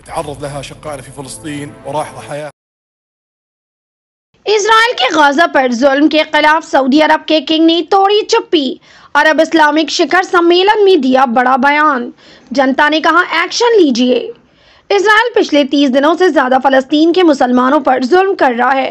يتعرض لها شقائنا في فلسطين وراح ضحايا Israel के गजा पर जुल्म के खिलाफ सऊदी अरब के किंग ने तोड़ी चुप्पी अरब इस्लामिक शिखर सम्मेलन में दिया बड़ा बयान जनता ने कहा एक्शन लीजिए इसराइल पिछले तीस दिनों से ज़्यादा फ़लस्तीन के मुसलमानों पर जुल्म कर रहा है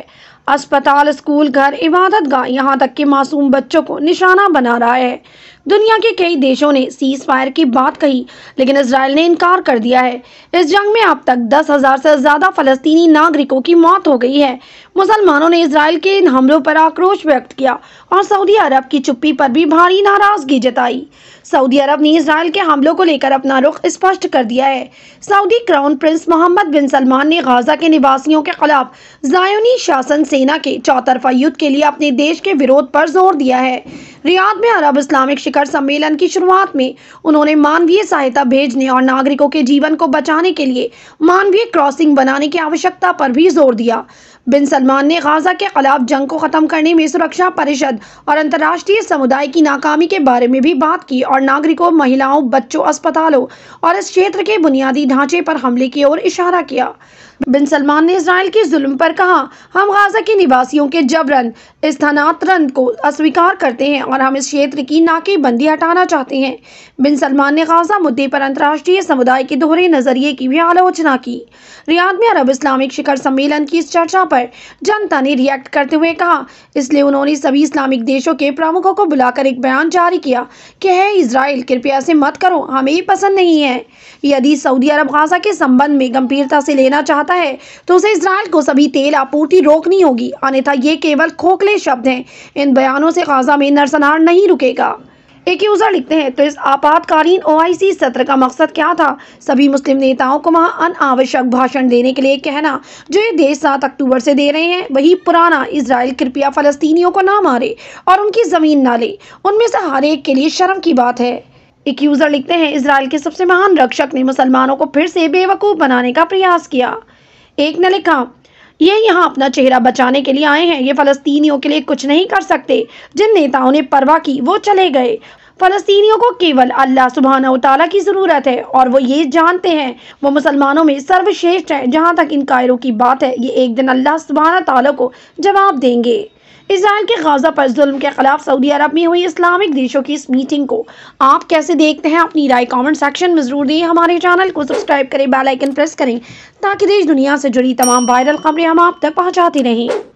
अस्पताल स्कूल घर इबादत गाह यहाँ तक के मासूम बच्चों को निशाना बना रहा है दुनिया के कई देशों ने सीज फायर की बात कही लेकिन इसराइल ने इनकार कर दिया है इस जंग में अब तक दस हजार से ज्यादा फलस्तीनी नागरिकों की मौत हो गई है मुसलमानों ने इसराइल के इन हमलों पर आक्रोश व्यक्त किया और सऊदी अरब की चुप्पी पर भी भारी नाराजगी जताई सऊदी अरब ने इसराइल के हमलों को लेकर अपना रुख स्पष्ट कर दिया है Saudi crown prince Mohammed bin Salman ने गजा के निवासियों के खिलाफ जायोनी शासन सेना के चौतरफा युद्ध के लिए अपने देश के विरोध पर जोर दिया है रियाद में अरब इस्लामिक शिखर सम्मेलन की शुरुआत में उन्होंने मानवीय सहायता भेजने और नागरिकों के जीवन को बचाने के लिए मानवीय क्रॉसिंग बनाने की आवश्यकता पर भी जोर दिया बिन सलमान ने गाजा के खिलाफ जंग को ख़त्म करने में सुरक्षा परिषद और अंतर्राष्ट्रीय समुदाय की नाकामी के बारे में भी बात की और नागरिकों महिलाओं बच्चों अस्पतालों और इस क्षेत्र के बुनियादी ढांचे पर हमले की ओर इशारा किया बिन सलमान ने इसराइल के जुल्म पर कहा हम गाजा के निवासियों के जबरन स्थानांतरण को अस्वीकार करते हैं और हम इस क्षेत्र की नाकेबंदी हटाना चाहते हैं बिन सलमान ने गाजा मुद्दे पर अंतर्राष्ट्रीय समुदाय के दोहरे नजरिए की भी आलोचना की रियाद में अरब इस्लामिक शिखर सम्मेलन की इस चर्चा पर जनता ने रिएक्ट करते हुए कहा इसलिए उन्होंने सभी इस्लामिक देशों के प्रमुखों को बुलाकर एक बयान जारी किया कि है इसराइल कृपया से मत करो हमें पसंद नहीं है यदि सऊदी अरब गाजा के संबंध में गंभीरता से लेना चाहते चाहता है तो उसे इसराइल को सभी तेल आपूर्ति रोकनी होगी अन्यथा ये केवल खोखले शब्द हैं इन बयानों से गाजा में नरसनार नहीं रुकेगा एक यूजर लिखते हैं तो इस आपातकालीन ओआईसी सत्र का मकसद क्या था सभी मुस्लिम नेताओं को वहां अनावश्यक भाषण देने के लिए कहना जो ये देश सात अक्टूबर से दे रहे हैं वही पुराना इसराइल कृपया फलस्तीनियों को ना मारे और उनकी जमीन ना ले उनमें से हर एक के लिए शर्म की बात है एक यूजर लिखते हैं इसराइल के सबसे महान रक्षक ने मुसलमानों को फिर से बेवकूफ़ बनाने का प्रयास किया एक ने लिखा ये यहाँ अपना चेहरा बचाने के लिए आए हैं ये फलस्तीनियों के लिए कुछ नहीं कर सकते जिन नेताओं ने परवाह की वो चले गए फ़लस्तीनियों को केवल अल्लाह सुबहाना तला की ज़रूरत है और वो ये जानते हैं वो मुसलमानों में सर्वश्रेष्ठ हैं जहाँ तक इन कायरों की बात है ये एक दिन अल्लाह सुबहाना तला को जवाब देंगे इसराइल के गजा पर जुल्म के खिलाफ सऊदी अरब में हुई इस्लामिक देशों की इस मीटिंग को आप कैसे देखते हैं अपनी राय कमेंट सेक्शन में जरूर दिए हमारे चैनल को सब्सक्राइब करें बेल आइकन प्रेस करें ताकि देश दुनिया से जुड़ी तमाम वायरल खबरें हम आप तक पहुंचाती रहें